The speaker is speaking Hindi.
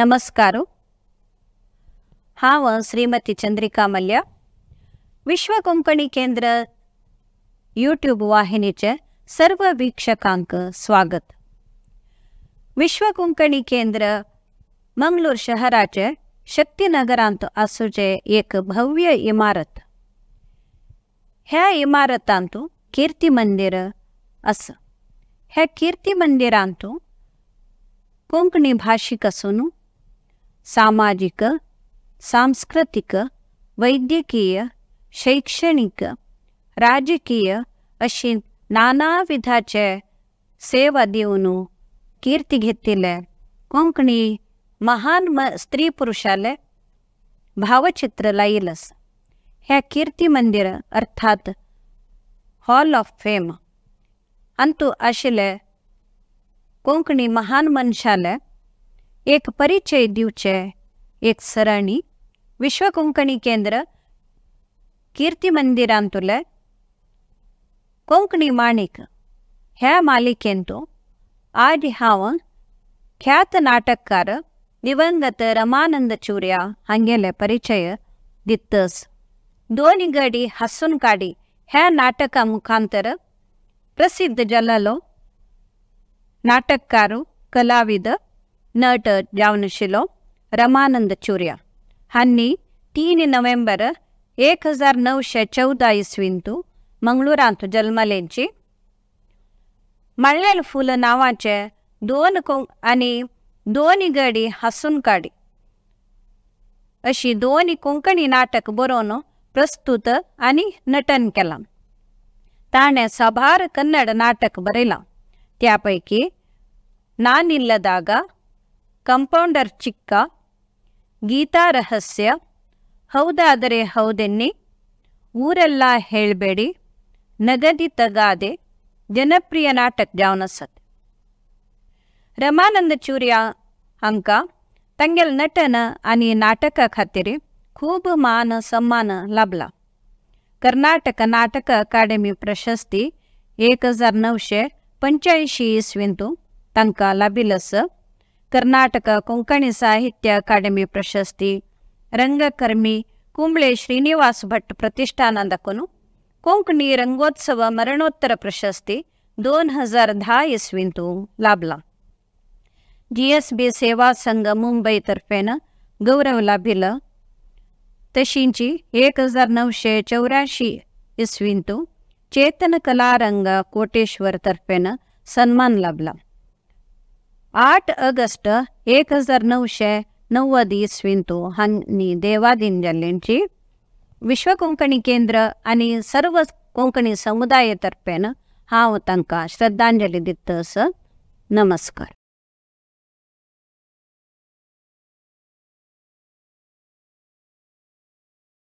ನಮಸ್ಕಾರ ಹಾವ ಶ್ರೀಮತಿ ಚಂದ್ರಿಕಾ ಮಲ್ಯ ವಿಶ್ವ ಕೊಂಕಣಿ ಕೇಂದ್ರ ಯೂಟ್ಯೂಬ್ ವಾಹಿನಿಚ ಸರ್ವ ವೀಕ್ಷಕಾಂಕ ಸ್ವಾಗತ ವಿಶ್ವ ಕೊಂಕಣಿ ಕೇಂದ್ರ ಮಂಗಳೂರು ಶಹರಾಚೆ ಶಕ್ತಿನಗರಾಂತ ಆಸುಚೆ ಏಕ ಭವ್ಯ ಇಮಾರತ್ ह्या इमारतांतू कीर्ती मंदिर असं ह्या कीर्ती मंदिरांतू कोंकणी भाषिक असून सामाजिक सांस्कृतिक वैद्यक शैक्षणिक राजकीय अशी नानाविधाचे सेवा देऊन कीर्ति घेतिले महान महान स्त्री पुरुषाले भावचित्र लाइलस हे कीर्ति मंदिर अर्थात हॉल ऑफ फेम अंत आशिल्ले कोंकणी महान मनशाले એક પરિચય દ્યું છે એક સરણી વિશ્વકુંકણી કેન્દ્ર ಕೀರ್ತಿ ಮಂದಿರಾಂತುಲೆ ಕೊಂಕಣಿ ಮಾಣಿಕ ಹ್ಯಾ ಮಾಲಿಕೆಂತು ಆಡಿ ಹಾವ ಖ್ಯಾತ ನಾಟಕಕಾರ ದಿವಂಗತ ರಮಾನಂದ ಚೂರ್ಯ ಹಂಗೆಲೆ ಪರಿಚಯ ದಿತ್ತಸ್ ದೋನಿಗಡಿ ಹಸುನ್ ಕಾಡಿ ಹ್ಯಾ ನಾಟಕ ಮುಖಾಂತರ ಪ್ರಸಿದ್ಧ ಜಲಲೋ ನಾಟಕಕಾರು ಕಲಾವಿದ ನಟ ಡ್ಯಾವನಶಿಲೋ रमानंद ಚೂರ್ಯ हांनी तीन नोव्हेंबर एक हजार नऊशे चौदा इसवींतू मंगळुरांत जल्मलेंची मळ्ळेल फूल नांवाचे दोन कोंक आनी दोन गडी हसून काडी अशी दोन कोंकणी नाटक बरोवन प्रस्तुत आनी नटन केलां ताणें साबार कन्नड नाटक बरयलां त्या पैकी ಕಂಪೌಂಡರ್ ಚಿಕ್ಕ ಗೀತಾ ರಹಸ್ಯ ಹೌದಾದರೆ ಹೌದೆನ್ನಿ ಊರೆಲ್ಲ ಹೇಳಬೇಡಿ ನಗದಿ ತಗಾದೆ ಜನಪ್ರಿಯ ನಾಟಕ ಜಾವನಸತ್ ರಮಾನಂದ ಚೂರ್ಯ ಅಂಕ ತಂಗೆಲ್ ನಟನ ಅನಿ ನಾಟಕ ಖಾತಿರಿ ಖೂಬ್ ಮಾನ ಸಮ್ಮಾನ ಲಬ್ಲ ಕರ್ನಾಟಕ ನಾಟಕ ಅಕಾಡೆಮಿ ಪ್ರಶಸ್ತಿ ಏಕ ಹಜಾರ್ नऊशे पंच्याऐंशी ಇಸ್ವಿಂತು कर्नाटक कोंकणी साहित्य ಅಕಾಡೆಮಿ ಪ್ರಶಸ್ತಿ रंगकर्मी ಕುಂಬ್ಳೆ श्रीनिवास भट्ट प्रतिष्ठानांदकोनु कोंकणी रंगोत्सव मरणोत्तर प्रशस्ती दोन हजार दहा इसवींतू लाभला जी एस बी सेवा संघ मुंबईतर्फेनं गौरव लाभिल तशींची एक हजार नऊशे चौऱ्याऐंशी इसवींतू चेतन कलारंग तर्फेनं सन्मान लाभला आठ ऑगस्ट एक हजार नऊशे नव्वद इसवींतू हांनी देवादीन विश्व कोंकणी केंद्र आणि सर्व कोंकणी समुदाया तर्फेन हांव हो तांकां श्रद्धांजली दितस नमस्कार